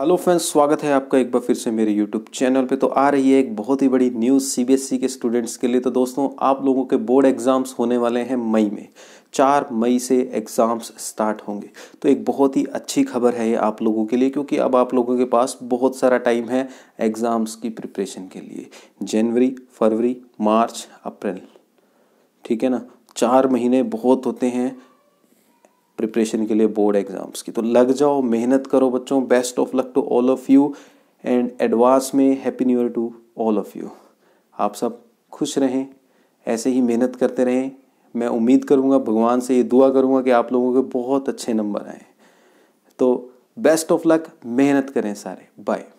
hello friends स्वागत है आपका एक बार फिर से मेरे यूट्यूब चैनल पे तो आ रही है एक बहुत ही बड़ी न्यूज़ सीबीएसई e के स्टूडेंट्स के लिए तो दोस्तों आप लोगों के बोर्ड एग्ज़ाम्स होने वाले हैं मई में चार मई से एग्ज़ाम्स स्टार्ट होंगे तो एक बहुत ही अच्छी खबर है ये आप लोगों के लिए क्योंकि अब आप लोगों के पास बहुत सारा टाइम है एग्ज़ाम्स की प्रिपरेशन के लिए जनवरी फरवरी मार्च अप्रैल ठीक है ना चार महीने बहुत होते हैं प्रिपरेशन के लिए बोर्ड एग्जाम्स की तो लग जाओ मेहनत करो बच्चों best of luck to all of you and advance में happy new year to all of you आप सब खुश रहें ऐसे ही मेहनत करते रहें मैं उम्मीद करूँगा भगवान से ये दुआ करूँगा कि आप लोगों के बहुत अच्छे नंबर आएँ तो बेस्ट ऑफ लक मेहनत करें सारे बाय